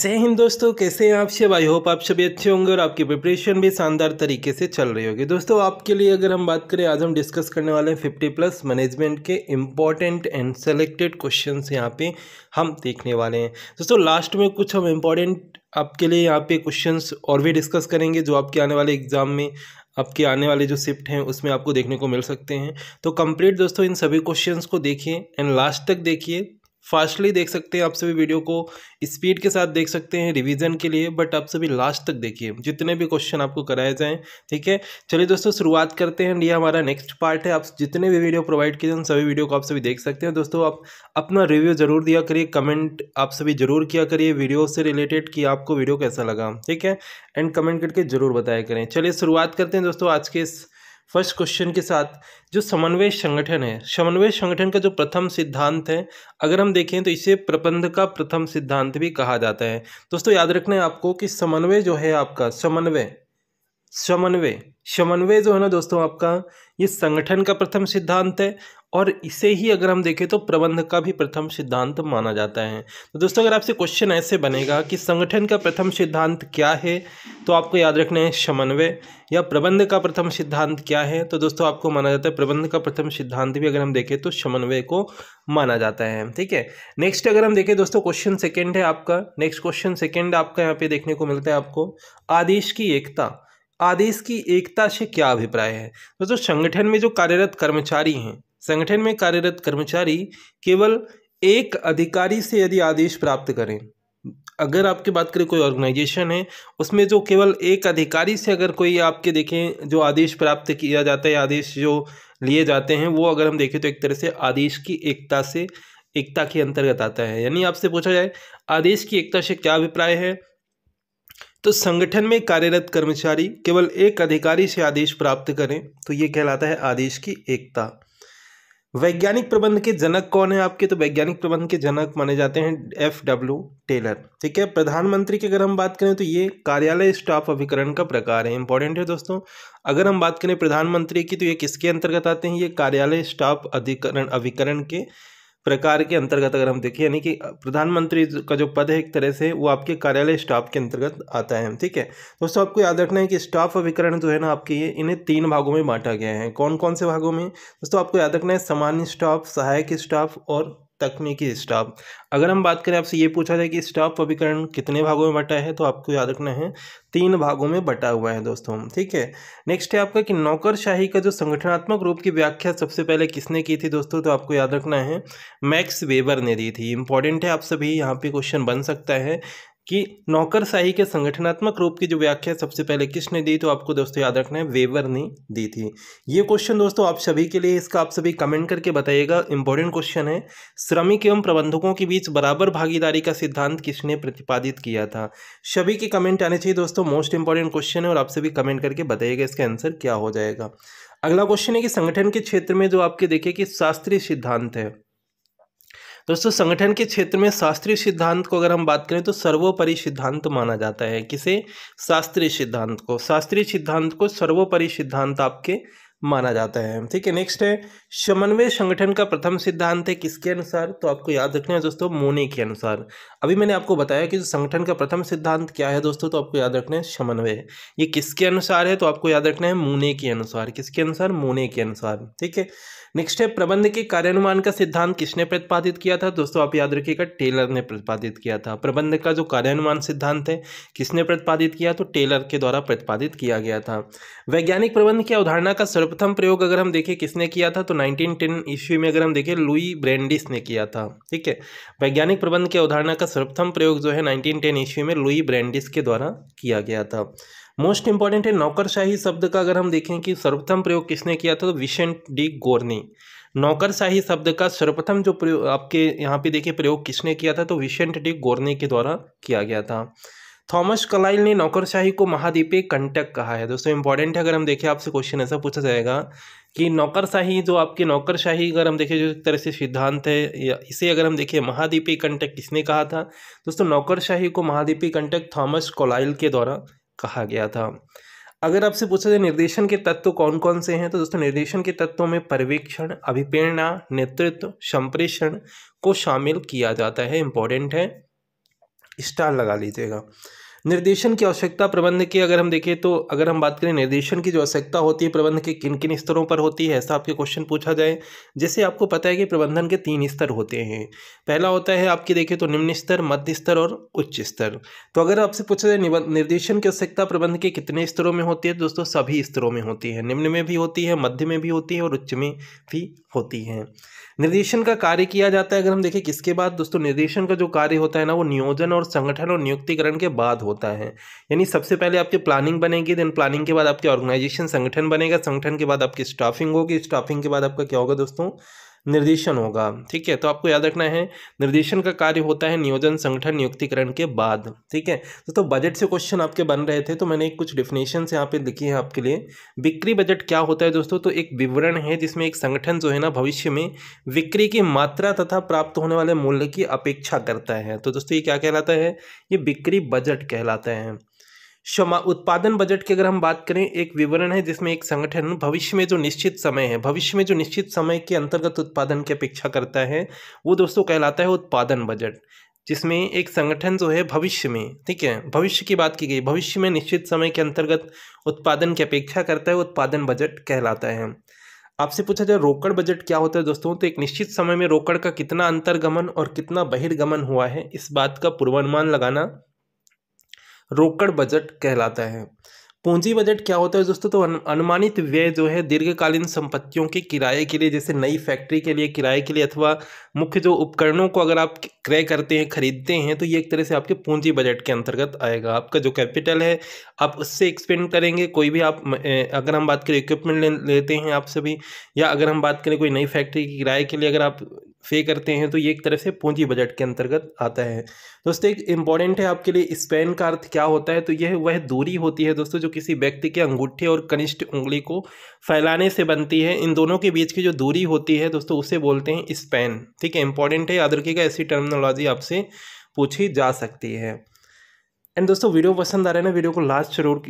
जय हिंद दोस्तों कैसे हैं आप सब आई होप आप सभी अच्छे होंगे और आपकी प्रिपरेशन भी शानदार तरीके से चल रही होगी दोस्तों आपके लिए अगर हम बात करें आज हम डिस्कस करने वाले हैं फिफ्टी प्लस मैनेजमेंट के इम्पॉर्टेंट एंड सेलेक्टेड क्वेश्चंस यहाँ पे हम देखने वाले हैं दोस्तों लास्ट में कुछ हम इम्पॉर्टेंट आपके लिए यहाँ पे क्वेश्चन और भी डिस्कस करेंगे जो आपके आने वाले एग्जाम में आपके आने वाले जो शिफ्ट हैं उसमें आपको देखने को मिल सकते हैं तो कंप्लीट दोस्तों इन सभी क्वेश्चंस को देखिए एंड लास्ट तक देखिए फास्टली देख सकते हैं आप सभी वीडियो को स्पीड के साथ देख सकते हैं रिवीजन के लिए बट आप सभी लास्ट तक देखिए जितने भी क्वेश्चन आपको कराए जाएँ ठीक है चलिए दोस्तों शुरुआत करते हैं ये हमारा नेक्स्ट पार्ट है आप जितने भी वीडियो प्रोवाइड किए उन सभी वीडियो को आप सभी देख सकते हैं दोस्तों आप अपना रिव्यू ज़रूर दिया करिए कमेंट आप सभी ज़रूर किया करिए वीडियो से रिलेटेड कि आपको वीडियो कैसा लगा ठीक है एंड कमेंट करके ज़रूर बताया करें चलिए शुरुआत करते हैं दोस्तों आज के इस फर्स्ट क्वेश्चन के साथ जो समन्वय संगठन है समन्वय संगठन का जो प्रथम सिद्धांत है अगर हम देखें तो इसे प्रबंध का प्रथम सिद्धांत भी कहा जाता है दोस्तों याद रखना है आपको कि समन्वय जो है आपका समन्वय समन्वय समन्वय जो है ना दोस्तों आपका ये संगठन का प्रथम सिद्धांत है और इसे ही अगर हम देखें तो प्रबंध का भी प्रथम सिद्धांत माना जाता है तो दोस्तों अगर आपसे क्वेश्चन ऐसे बनेगा कि संगठन का प्रथम सिद्धांत क्या है तो आपको याद रखना है समन्वय या प्रबंध का प्रथम सिद्धांत क्या है तो दोस्तों आपको माना जाता है प्रबंध का प्रथम सिद्धांत भी अगर हम देखें तो समन्वय को माना जाता है ठीक है नेक्स्ट अगर हम देखें दोस्तों क्वेश्चन सेकेंड है आपका नेक्स्ट क्वेश्चन सेकेंड आपका यहाँ पे देखने को मिलता है आपको आदेश की एकता आदेश की एकता से क्या अभिप्राय है जो संगठन में जो कार्यरत कर्मचारी हैं संगठन में कार्यरत कर्मचारी केवल एक अधिकारी से यदि आदेश प्राप्त करें अगर आपकी बात करें कोई ऑर्गेनाइजेशन है उसमें जो केवल एक अधिकारी से अगर कोई आपके देखें जो आदेश प्राप्त किया जाता है आदेश जो लिए जाते हैं वो अगर हम देखें तो एक तरह से आदेश की एकता से एकता के अंतर्गत आता है यानी आपसे पूछा जाए आदेश की एकता से क्या अभिप्राय है तो संगठन में कार्यरत कर्मचारी केवल एक अधिकारी से आदेश प्राप्त करें तो यह कहलाता है आदेश की एकता वैज्ञानिक प्रबंध के जनक कौन है आपके तो वैज्ञानिक प्रबंध के जनक माने जाते हैं एफ डब्ल्यू टेलर ठीक है प्रधानमंत्री की अगर हम बात करें तो ये कार्यालय स्टाफ अभिकरण का प्रकार है इंपॉर्टेंट है दोस्तों अगर हम बात करें प्रधानमंत्री की तो ये किसके अंतर्गत आते हैं ये कार्यालय स्टाफ अधिकरण अभिकरण के प्रकार के अंतर्गत अगर हम देखें यानी कि प्रधानमंत्री का जो पद है एक तरह से वो आपके कार्यालय स्टाफ के अंतर्गत आता है ठीक है दोस्तों आपको याद रखना है कि स्टाफ अभिकरण जो है ना आपके ये इन्हें तीन भागों में बांटा गया है कौन कौन से भागों में दोस्तों आपको याद रखना है सामान्य स्टाफ सहायक स्टाफ और तकनीकी स्टाफ अगर हम बात करें आपसे ये पूछा जाए कि स्टाफ अभिकरण कितने भागों में बटा है तो आपको याद रखना है तीन भागों में बटा हुआ है दोस्तों ठीक है नेक्स्ट है आपका कि नौकरशाही का जो संगठनात्मक रूप की व्याख्या सबसे पहले किसने की थी दोस्तों तो आपको याद रखना है मैक्स वेबर ने दी थी इंपॉर्टेंट है आप सभी यहाँ पे क्वेश्चन बन सकता है कि नौकरशाही के संगठनात्मक रूप की जो व्याख्या सबसे पहले किसने दी तो आपको दोस्तों याद रखना है वेवर ने दी थी ये क्वेश्चन दोस्तों आप सभी के लिए इसका आप सभी कमेंट करके बताइएगा इंपॉर्टेंट क्वेश्चन है श्रमिक एवं प्रबंधकों के बीच बराबर भागीदारी का सिद्धांत किसने प्रतिपादित किया था सभी के कमेंट आने चाहिए दोस्तों मोस्ट इंपॉर्टेंट क्वेश्चन है और आप सभी कमेंट करके बताइएगा इसका आंसर क्या हो जाएगा अगला क्वेश्चन है कि संगठन के क्षेत्र में जो आपके देखिए कि शास्त्रीय सिद्धांत है दोस्तों संगठन के क्षेत्र में शास्त्रीय सिद्धांत को अगर हम बात करें तो सर्वोपरि सिद्धांत माना जाता है किसे शास्त्रीय सिद्धांत को शास्त्रीय सिद्धांत को सर्वोपरि सिद्धांत आपके माना जाता है ठीक है नेक्स्ट है समन्वय संगठन का प्रथम सिद्धांत है किसके अनुसार तो आपको याद रखना है दोस्तों मोने के अनुसार अभी मैंने आपको बताया कि संगठन का प्रथम सिद्धांत क्या है दोस्तों तो आपको याद रखना है समन्वय ये किसके अनुसार है तो आपको याद रखना है मोने के अनुसार किसके अनुसार मोने के अनुसार ठीक है नेक्स्ट है प्रबंध के कार्यानुमान का सिद्धांत किसने प्रतिपादित किया था दोस्तों आप याद रखिएगा टेलर ने प्रतिपादित किया था प्रबंध का जो कार्यानुमान सिद्धांत है किसने प्रतिपादित किया तो टेलर के द्वारा प्रतिपादित किया गया था वैज्ञानिक प्रबंध की अवधारणा का सर्व प्रथम प्रयोग अगर हम देखें किसने किया था तो 1910 टेन ईस्वी में अगर हम देखें लुई ब्रेंडिस ने किया था ठीक है वैज्ञानिक प्रबंध की अवधारणा का सर्वप्रथम प्रयोग जो है 1910 टेन ईस्वी में लुई ब्रेंडिस के द्वारा किया गया था मोस्ट इंपॉर्टेंट है नौकरशाही शब्द का अगर हम देखें कि सर्वप्रथम प्रयोग किसने किया था तो विशेंट डी गोरनी नौकरशाही शब्द का सर्वप्रथम जो प्रयोग आपके यहाँ पे देखिए प्रयोग किसने किया था तो विशेंट डी गोरनी के द्वारा किया गया था थॉमस कलाइल ने नौकरशाही को महाद्वीपीय कंटक कहा है दोस्तों इंपॉर्टेंट है अगर हम देखें आपसे क्वेश्चन ऐसा पूछा जाएगा कि नौकरशाही जो आपके नौकरशाही अगर हम देखें जो एक तरह से सिद्धांत है इसे अगर हम देखें महाद्वीपीय कंटक किसने कहा था दोस्तों नौकरशाही को महाद्वीपीय कंटक थॉमस कोलाइल के द्वारा कहा गया था अगर आपसे पूछा जाए निर्देशन के तत्व कौन कौन से हैं तो दोस्तों निर्देशन के तत्वों में पर्यवेक्षण अभिप्रेरणा नेतृत्व संप्रेषण को शामिल किया जाता है इंपॉर्टेंट है स्टार लगा लीजिएगा निर्देशन की आवश्यकता प्रबंध की अगर हम देखें तो अगर हम बात करें निर्देशन की जो आवश्यकता होती है प्रबंध के किन किन स्तरों पर होती है ऐसा आपके क्वेश्चन पूछा जाए जैसे आपको पता है कि प्रबंधन के तीन स्तर होते हैं पहला होता है आपके देखें तो निम्न स्तर मध्य स्तर और उच्च स्तर तो अगर आपसे पूछा जाए निर्देशन की आवश्यकता प्रबंध के कितने स्तरों में होती है दोस्तों सभी स्तरों में होती है निम्न में भी होती है मध्य में भी होती है और उच्च में भी होती है निर्देशन का कार्य किया जाता है अगर हम देखें किसके बाद दोस्तों निर्देशन का जो कार्य होता है ना वो नियोजन और संगठन और नियुक्तिकरण के बाद होता है यानी सबसे पहले आपकी प्लानिंग बनेगी देन प्लानिंग के बाद आपके ऑर्गेनाइजेशन संगठन बनेगा संगठन के बाद आपकी स्टाफिंग होगी स्टाफिंग के बाद आपका क्या होगा दोस्तों निर्देशन होगा ठीक है तो आपको याद रखना है निर्देशन का कार्य होता है नियोजन संगठन नियुक्तिकरण के बाद ठीक है तो, तो बजट से क्वेश्चन आपके बन रहे थे तो मैंने कुछ डिफिनेशन यहाँ पे लिखी है आपके लिए बिक्री बजट क्या होता है दोस्तों तो एक विवरण है जिसमें एक संगठन जो है ना भविष्य में बिक्री की मात्रा तथा प्राप्त होने वाले मूल्य की अपेक्षा करता है तो दोस्तों ये क्या कहलाता है ये बिक्री बजट कहलाता है क्षमा उत्पादन बजट की अगर हम बात करें एक विवरण है जिसमें एक संगठन भविष्य में जो निश्चित समय है भविष्य में जो निश्चित समय के अंतर्गत उत्पादन की अपेक्षा करता है वो दोस्तों कहलाता है उत्पादन बजट जिसमें एक संगठन जो है भविष्य में ठीक है भविष्य की बात की गई भविष्य में निश्चित समय के अंतर्गत उत्पादन की अपेक्षा करता है उत्पादन बजट कहलाता है आपसे पूछा जाए रोकड़ बजट क्या होता है दोस्तों तो एक निश्चित समय में रोकड़ का कितना अंतर्गमन और कितना बहिर्गमन हुआ है इस बात का पूर्वानुमान लगाना रोकड़ बजट कहलाता है पूंजी बजट क्या होता है दोस्तों तो अनुमानित व्यय जो है दीर्घकालीन संपत्तियों के किराए के लिए जैसे नई फैक्ट्री के लिए किराए के लिए अथवा मुख्य जो उपकरणों को अगर आप क्रय करते हैं खरीदते हैं तो ये एक तरह से आपके पूंजी बजट के अंतर्गत आएगा आपका जो कैपिटल है आप उससे एक्सपेंड करेंगे कोई भी आप अगर हम बात करें इक्विपमेंट लेते हैं आप सभी या अगर हम बात करें कोई नई फैक्ट्री के किराए के लिए अगर आप फे करते हैं तो ये एक तरह से पूंजी बजट के अंतर्गत आता है दोस्तों एक इम्पॉर्टेंट है आपके लिए स्पेन का अर्थ क्या होता है तो यह वह दूरी होती है दोस्तों जो किसी व्यक्ति के अंगूठे और कनिष्ठ उंगली को फैलाने से बनती है इन दोनों के बीच की जो दूरी होती है दोस्तों उसे बोलते हैं स्पेन ठीक है इंपॉर्टेंट है याद रखिएगा ऐसी टर्मिनोलॉजी आपसे पूछी जा सकती है एंड दोस्तों वीडियो पसंद आ रहा है ना वीडियो को लास्ट जरूर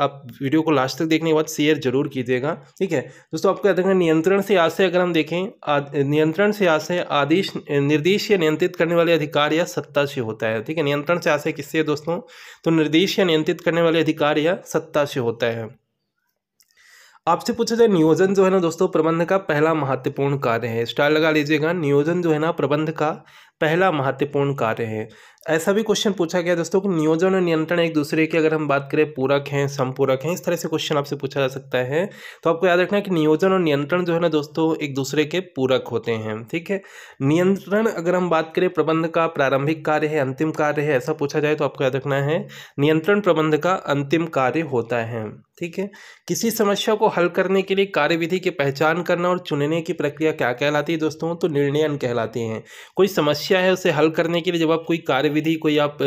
आप वीडियो को लास्ट तक देखने के बाद शेयर जरूर कीजिएगा ठीक है दोस्तों आपको याद रखना नियंत्रण से आशय अगर हम देखें नियंत्रण से आशय आदेश निर्देश या नियंत्रित करने वाले अधिकार या सत्ता से होता है ठीक है नियंत्रण से आशय किससे है दोस्तों तो निर्देश या नियंत्रित करने वाले अधिकार या सत्ता से होता है आपसे पूछा जाए नियोजन जो है ना दोस्तों प्रबंध का पहला महत्वपूर्ण कार्य है स्टार लगा लीजिएगा नियोजन जो है ना प्रबंध का पहला महत्वपूर्ण कार्य है ऐसा भी क्वेश्चन पूछा गया दोस्तों कि नियोजन और नियंत्रण एक दूसरे की अगर हम बात करें पूरक हैं संपूरक हैं इस तरह से क्वेश्चन आपसे पूछा जा सकता है तो आपको याद रखना है कि नियोजन और नियंत्रण जो है ना दोस्तों एक दूसरे के पूरक होते हैं ठीक है नियंत्रण अगर हम बात करें प्रबंध का प्रारंभिक कार्य है अंतिम कार्य है ऐसा पूछा जाए तो आपको याद रखना है नियंत्रण प्रबंध का अंतिम कार्य होता है ठीक है किसी समस्या को हल करने के लिए कार्यविधि की पहचान करना और चुनने की प्रक्रिया क्या कहलाती है दोस्तों तो निर्णयन कहलाती हैं कोई समस्या समस्या है उसे हल करने के लिए जब आप कोई कार्यविधि कोई आप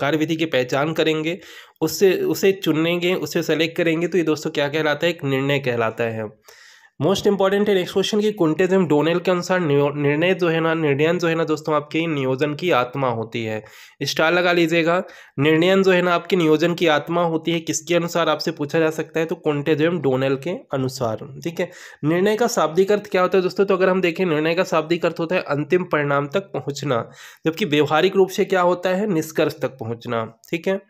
कार्यविधि की पहचान करेंगे उससे उसे चुनेंगे उसे सेलेक्ट करेंगे तो ये दोस्तों क्या कहलाता है एक निर्णय कहलाता है मोस्ट इंपॉर्टेंट है नेक्स्ट क्वेश्चन की कुंटेजम डोनेल के अनुसार निर्णय जो है ना निर्णयन जो है ना दोस्तों आपके नियोजन की आत्मा होती है स्टार लगा लीजिएगा निर्णयन जो है ना आपके नियोजन की आत्मा होती है किसके अनुसार आपसे पूछा जा सकता है तो कुंटेजम डोनेल के अनुसार ठीक है निर्णय का शाब्दिक अर्थ क्या होता है दोस्तों तो अगर हम देखें निर्णय का शाब्दिक अर्थ होता है अंतिम परिणाम तक पहुँचना जबकि व्यवहारिक रूप से क्या होता है निष्कर्ष तक पहुँचना ठीक है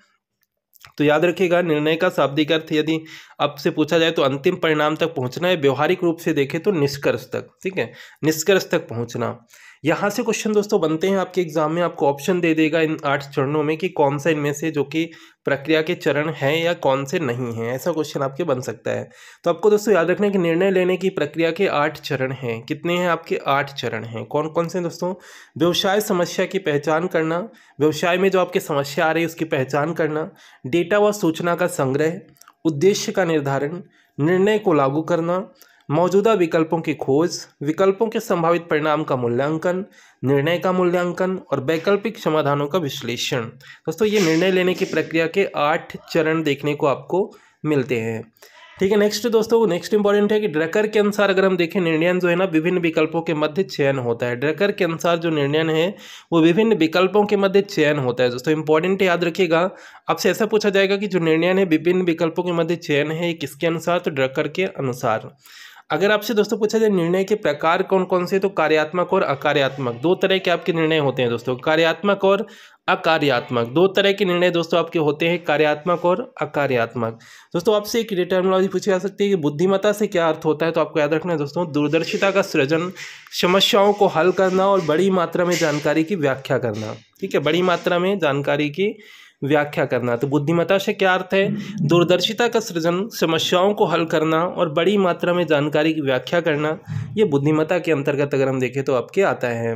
तो याद रखिएगा निर्णय का शाब्दिक अर्थ यदि आपसे पूछा जाए तो अंतिम परिणाम तक पहुंचना है व्यवहारिक रूप से देखें तो निष्कर्ष तक ठीक है निष्कर्ष तक पहुंचना यहाँ से क्वेश्चन दोस्तों बनते हैं आपके एग्जाम में आपको ऑप्शन दे देगा इन आठ चरणों में कि कौन सा इनमें से जो कि प्रक्रिया के चरण हैं या कौन से नहीं हैं ऐसा क्वेश्चन आपके बन सकता है तो आपको दोस्तों याद रखना है कि निर्णय लेने की प्रक्रिया के आठ चरण हैं कितने हैं आपके आठ चरण हैं कौन कौन से दोस्तों व्यवसाय समस्या की पहचान करना व्यवसाय में जो आपकी समस्या आ रही है उसकी पहचान करना डेटा व सूचना का संग्रह उद्देश्य का निर्धारण निर्णय को लागू करना मौजूदा विकल्पों की खोज विकल्पों के संभावित परिणाम का मूल्यांकन निर्णय का मूल्यांकन और वैकल्पिक समाधानों का विश्लेषण दोस्तों ये निर्णय लेने की प्रक्रिया के आठ चरण देखने को आपको मिलते हैं ठीक है नेक्स्ट दोस्तों नेक्स्ट इंपॉर्टेंट है कि ड्रकर के अनुसार अगर हम देखें निर्णय जो है ना विभिन्न विकल्पों के मध्य चयन होता है ड्रकर के अनुसार जो निर्णय है वो विभिन्न विकल्पों के मध्य चयन होता है दोस्तों इंपॉर्टेंट याद रखिएगा आपसे ऐसा पूछा जाएगा कि जो निर्णय है विभिन्न विकल्पों के मध्य चयन है किसके अनुसार तो ड्रकर के अनुसार अगर आपसे दोस्तों पूछा जाए निर्णय के प्रकार कौन कौन से तो कार्यात्मक और अकार्यात्मक दो तरह के आपके निर्णय होते हैं दोस्तों कार्यात्मक और अकार्यात्मक दो तरह के निर्णय दोस्तों आपके होते हैं कार्यात्मक और अकार्यात्मक दोस्तों आपसे एक टर्मोलॉजी पूछी जा सकती है कि बुद्धिमत्ता से क्या अर्थ होता है तो आपको याद रखना है दोस्तों दूरदर्शिता का सृजन समस्याओं को हल करना और बड़ी मात्रा में जानकारी की व्याख्या करना ठीक है बड़ी मात्रा में जानकारी की व्याख्या करना तो बुद्धिमता से क्या अर्थ है हम्म। दूरदर्शिता का सृजन समस्याओं को हल करना और बड़ी मात्रा में जानकारी की व्याख्या करना ये बुद्धिमता के अंतर्गत अगर हम देखें तो आपके आता है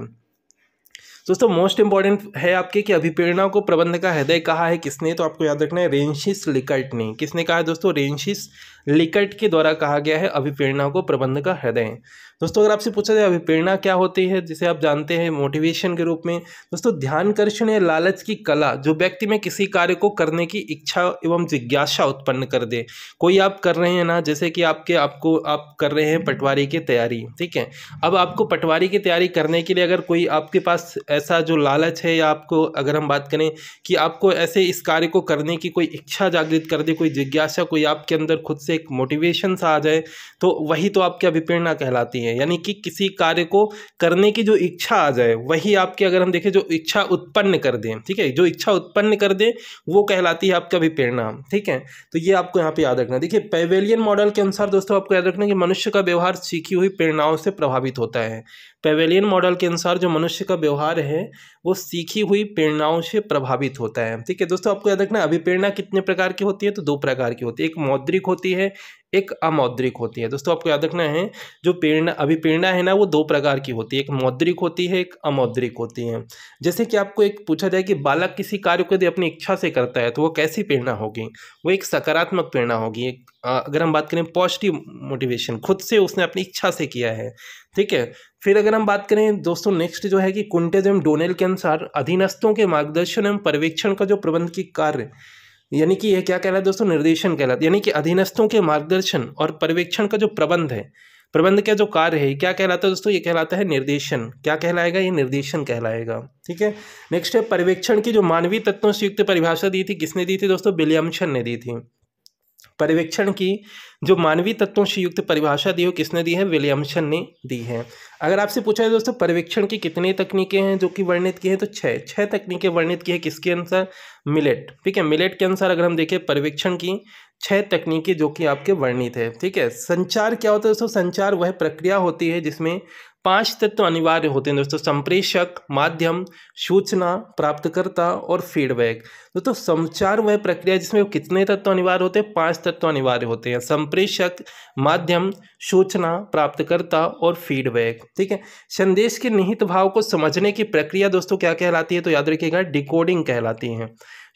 दोस्तों मोस्ट इंपॉर्टेंट है आपके कि अभिप्रेरणा को प्रबंध का हृदय कहा है किसने तो आपको याद रखना है रेंशिस लिकर्ट ने किसने कहा है दोस्तों रेंशिस लिकट के द्वारा कहा गया है अभिप्रेरणा को प्रबंध का हृदय दोस्तों अगर आपसे पूछा जाए अभिप्रेरणा क्या होती है जिसे आप जानते हैं मोटिवेशन के रूप में दोस्तों ध्यानकर्षण या लालच की कला जो व्यक्ति में किसी कार्य को करने की इच्छा एवं जिज्ञासा उत्पन्न कर दे कोई आप कर रहे हैं ना जैसे कि आपके आपको आप कर रहे हैं पटवारी की तैयारी ठीक है अब आपको पटवारी की तैयारी करने के लिए अगर कोई आपके पास ऐसा जो लालच है या आपको अगर हम बात करें कि आपको ऐसे इस कार्य को करने की कोई इच्छा जागृत कर दे कोई जिज्ञासा कोई आपके अंदर खुद से से एक मोटिवेशन सा आ जाए तो वही तो आपकी अभिप्रेरणा कहलाती है यानी कि किसी कार्य को करने की जो इच्छा आ जाए वही आपकी अगर हम देखें जो इच्छा उत्पन्न कर दें ठीक है जो इच्छा उत्पन्न कर दें वो कहलाती है आपकी अभिप्रेरणा ठीक है तो ये आपको यहाँ पर याद रखना देखिए पेवेलियन मॉडल के अनुसार दोस्तों आपको याद रखना कि मनुष्य का व्यवहार सीखी हुई प्रेरणाओं से प्रभावित होता है पेवेलियन मॉडल के अनुसार जो मनुष्य का व्यवहार है वो सीखी हुई प्रेरणाओं से प्रभावित होता है ठीक है दोस्तों आपको याद रखना अभिप्रेरणा कितने प्रकार की होती है तो दो प्रकार की होती है एक मौद्रिक होती है एक अमौद्रिक होती है दोस्तों आपको याद रखना है जो प्रेरणा अभिप्रेरणा है ना वो दो प्रकार की होती है एक मौद्रिक होती है एक अमौद्रिक होती है जैसे कि आपको एक पूछा जाए कि बालक किसी कार्य को यदि अपनी इच्छा से करता है तो वो कैसी प्रेरणा होगी वो एक सकारात्मक प्रेरणा होगी एक अगर हम बात करें पॉजिटिव मोटिवेशन खुद से उसने अपनी इच्छा से किया है ठीक है फिर अगर हम बात करें दोस्तों नेक्स्ट जो है कि कुंटेज एवं डोनेल के अनुसार अधीनस्थों के मार्गदर्शन एवं पर्यवेक्षण का जो प्रबंध की कार्य यानी कि यह क्या कहला है दोस्तों निर्देशन कहलाता है यानी कि अधीनस्थों के मार्गदर्शन और पर्यवेक्षण का जो प्रबंध है प्रबंध का जो कार्य है क्या कहलाता है दोस्तों ये कहलाता है निर्देशन क्या कहलाएगा ये निर्देशन कहलाएगा ठीक है नेक्स्ट है पर्यवेक्षण की जो मानवीय तत्वों से युक्त परिभाषा दी थी किसने दी थी दोस्तों बिलियमशन ने दी थी पर्यवेक्षण की जो मानवीय तत्वों से युक्त परिभाषा दी हो किसने दी है विलियमसन ने दी है अगर आपसे पूछा है दोस्तों पर्यवेक्षण की कितने तकनीकें हैं जो कि वर्णित की हैं तो छः छः तकनीकें वर्णित की है किसके अनुसार मिलेट ठीक है मिलेट के अनुसार अगर हम देखें पर्यवेक्षण की छः तकनीकें जो कि आपके वर्णित है ठीक है संचार क्या होता है दोस्तों संचार वह प्रक्रिया होती है जिसमें पांच तत्व अनिवार्य होते हैं दोस्तों संप्रेषक माध्यम सूचना प्राप्तकर्ता और फीडबैक दोस्तों संचार वह प्रक्रिया जिसमें कितने तत्व अनिवार्य होते हैं पांच तत्व अनिवार्य होते हैं संप्रेषक माध्यम सूचना प्राप्तकर्ता और फीडबैक ठीक है संदेश के निहित भाव को समझने की प्रक्रिया दोस्तों क्या कहलाती है तो याद रखिएगा डिकोडिंग कहलाती है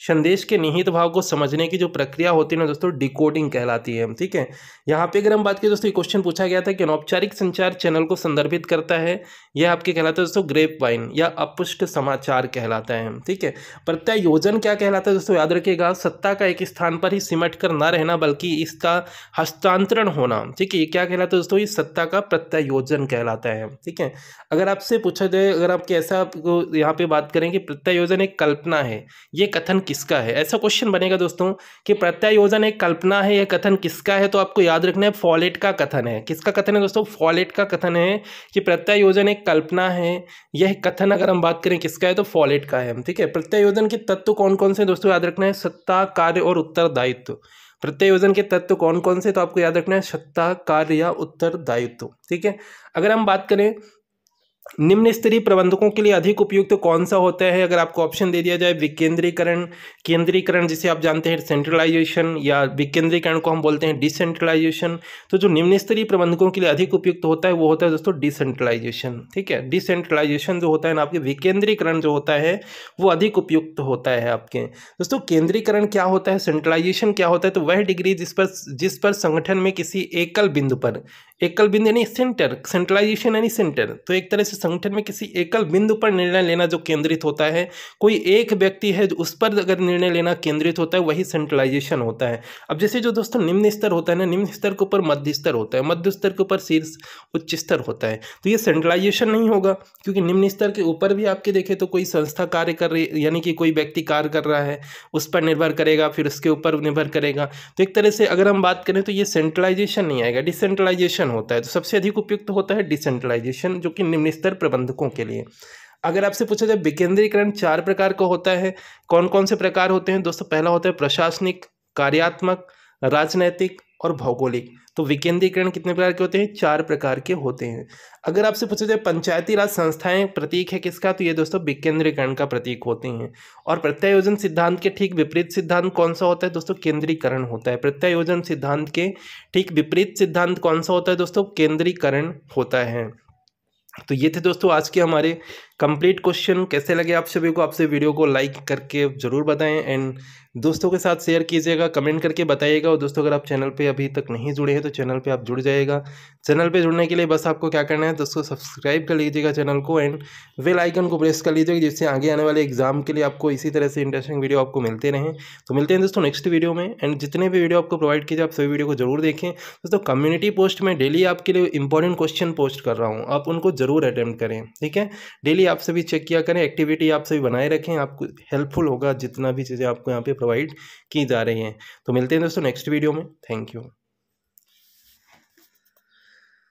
संदेश के निहित भाव को समझने की जो प्रक्रिया होती है ना दोस्तों डिकोडिंग कहलाती है ठीक है यहाँ पे अगर हम बात करें दोस्तों क्वेश्चन पूछा गया था कि अनौपचारिक संचार चैनल को संदर्भित करता है यह आपके कहलाता है दोस्तों ग्रेप वाइन या अपुष्ट समाचार कहलाता है ठीक है प्रत्यायोजन क्या कहलाता है दोस्तों याद रखिएगा सत्ता का एक स्थान पर ही सिमट कर ना रहना बल्कि इसका हस्तांतरण होना ठीक है ये क्या कहलाता है दोस्तों ये सत्ता का प्रत्यायोजन कहलाता है ठीक है अगर आपसे पूछा जाए अगर आप कैसा आपको यहाँ पे बात करें कि प्रत्यायोजन एक कल्पना है ये कथन किसका है ऐसा क्वेश्चन बनेगा दोस्तों कि प्रत्यायोजन एक कल्पना है यह कथन किसका है तो आपको याद रखना है फॉलेट का कथन है किसका कथन है दोस्तों फॉलेट का कथन है कि प्रत्यायोजन एक कल्पना है यह कथन अगर हम बात करें किसका है तो फॉलेट का है ठीक है प्रत्यायोजन के तत्व कौन कौन से दोस्तों याद रखना है सत्ता कार्य और उत्तरदायित्व प्रत्ययोजन के तत्व कौन कौन से तो आपको याद रखना है सत्ता कार्य या उत्तरदायित्व ठीक है अगर हम बात करें निम्न स्तरीय प्रबंधकों के लिए अधिक उपयुक्त तो कौन सा होता है अगर आपको ऑप्शन दे दिया जाए विकेंद्रीकरण केंद्रीकरण जिसे आप जानते हैं सेंट्रलाइजेशन या विकेंद्रीकरण को हम बोलते हैं डिसेंट्रलाइजेशन तो जो निम्न स्तरीय प्रबंधकों के लिए अधिक उपयुक्त तो होता है वो होता है दोस्तों डिसेंट्रलाइजेशन ठीक है डिसेंट्रलाइजेशन जो होता है ना आपके विकेंद्रीकरण जो होता है वो अधिक उपयुक्त तो होता है आपके दोस्तों केंद्रीकरण क्या होता है सेंट्रलाइजेशन क्या होता है तो वह डिग्री जिस पर जिस पर संगठन में किसी एकल बिंदु पर एकल बिंदु यानी सेंटर सेंट्रलाइजेशन यानी सेंटर तो एक तरह से किसी संगठन में किसी एकल बिंदु पर निर्णय लेना जो केंद्रित होता है कोई एक व्यक्ति है जो उस पर अगर निर्णय लेना केंद्रित होता है वही सेंट्रलाइजेशन होता है अब जैसे जो दोस्तों निम्न स्तर होता है ना निम्न स्तर के ऊपर मध्य स्तर होता है मध्य स्तर के ऊपर शीर्ष उच्च स्तर होता है तो ये सेंट्रलाइजेशन नहीं होगा क्योंकि निम्न स्तर के ऊपर भी आपके देखें तो कोई संस्था कार्य कर रही यानी कि कोई व्यक्ति कार्य कर रहा है उस पर निर्भर करेगा फिर उसके ऊपर निर्भर करेगा तो एक तरह से अगर हम बात करें तो ये सेंट्रलाइजेशन नहीं आएगा डिसेंट्रलाइजेशन होता है तो सबसे अधिक उपयुक्त होता है डिसेंट्रलाइजेशन जो कि निम्न स्तर बेहतर प्रबंधकों के लिए अगर आपसे पूछा जाए विकेंद्रीकरण चार प्रकार का होता है कौन कौन से प्रकार होते हैं दोस्तों पहला होता है प्रशासनिक कार्यात्मक राजनैतिक और भौगोलिक तो विकेंद्रीकरण कितने प्रकार के होते हैं चार प्रकार के होते हैं अगर आपसे पूछा जाए पंचायती राज संस्थाएं प्रतीक है किसका तो ये दोस्तों विकेंद्रीकरण का प्रतीक होते हैं और प्रत्यायोजन सिद्धांत के ठीक विपरीत सिद्धांत कौन सा होता है दोस्तों केंद्रीकरण होता है प्रत्यायोजन सिद्धांत के ठीक विपरीत सिद्धांत कौन सा होता है दोस्तों केंद्रीकरण होता है तो ये थे दोस्तों आज के हमारे कंप्लीट क्वेश्चन कैसे लगे आप सभी को आपसे वीडियो को लाइक करके ज़रूर बताएं एंड दोस्तों के साथ शेयर कीजिएगा कमेंट करके बताइएगा और दोस्तों अगर आप चैनल पे अभी तक नहीं जुड़े हैं तो चैनल पे आप जुड़ जाएगा चैनल पे जुड़ने के लिए बस आपको क्या करना है दोस्तों सब्सक्राइब कर लीजिएगा चैनल को एंड वेल आइकन को प्रेस कर लीजिएगा जिससे आगे आने वाले एग्जाम के लिए आपको इसी तरह से इंटरेस्टिंग वीडियो आपको मिलते रहें तो मिलते हैं दोस्तों नेक्स्ट वीडियो में एंड जितने भी वीडियो आपको प्रोवाइड कीजिए आप सभी वीडियो को जरूर देखें दोस्तों कम्युनिटी पोस्ट में डेली आपके लिए इंपॉर्टेंट क्वेश्चन पोस्ट कर रहा हूँ आप उनको जरूर अटैम्प्ट करें ठीक है डेली आप सभी चेक किया करें एक्टिविटी आप सभी बनाए रखें आपको हेल्पफुल होगा जितना भी चीज़ें आपको यहाँ पे प्रोवाइड की जा रही हैं तो मिलते हैं दोस्तों नेक्स्ट वीडियो में थैंक यू